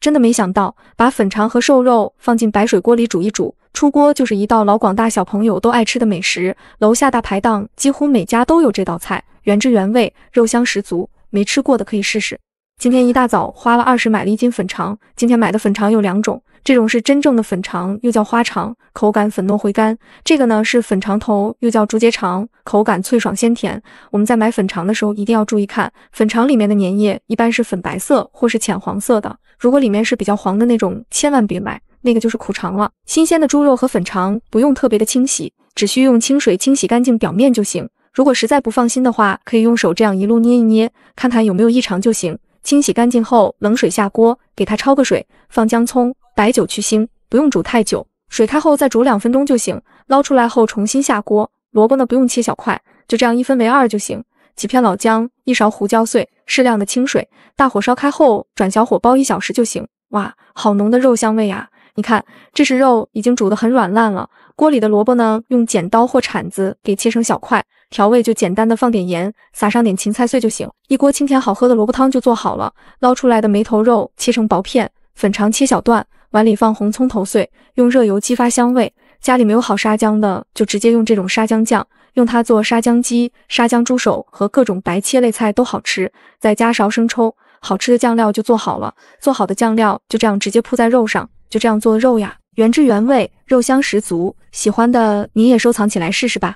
真的没想到，把粉肠和瘦肉放进白水锅里煮一煮，出锅就是一道老广大小朋友都爱吃的美食。楼下大排档几乎每家都有这道菜，原汁原味，肉香十足。没吃过的可以试试。今天一大早花了二十买了一斤粉肠。今天买的粉肠有两种，这种是真正的粉肠，又叫花肠，口感粉糯回甘；这个呢是粉肠头，又叫竹节肠，口感脆爽鲜甜。我们在买粉肠的时候一定要注意看，粉肠里面的粘液一般是粉白色或是浅黄色的，如果里面是比较黄的那种，千万别买，那个就是苦肠了。新鲜的猪肉和粉肠不用特别的清洗，只需用清水清洗干净表面就行。如果实在不放心的话，可以用手这样一路捏一捏，看看有没有异常就行。清洗干净后，冷水下锅，给它焯个水，放姜葱、白酒去腥，不用煮太久，水开后再煮两分钟就行。捞出来后重新下锅，萝卜呢不用切小块，就这样一分为二就行。几片老姜，一勺胡椒碎，适量的清水，大火烧开后转小火煲一小时就行。哇，好浓的肉香味啊！你看，这是肉已经煮得很软烂了。锅里的萝卜呢，用剪刀或铲子给切成小块。调味就简单的放点盐，撒上点芹菜碎就行，一锅清甜好喝的萝卜汤就做好了。捞出来的梅头肉切成薄片，粉肠切小段，碗里放红葱头碎，用热油激发香味。家里没有好沙姜的，就直接用这种沙姜酱，用它做沙姜鸡、沙姜猪手和各种白切类菜都好吃。再加勺生抽，好吃的酱料就做好了。做好的酱料就这样直接铺在肉上，就这样做肉呀，原汁原味，肉香十足。喜欢的你也收藏起来试试吧。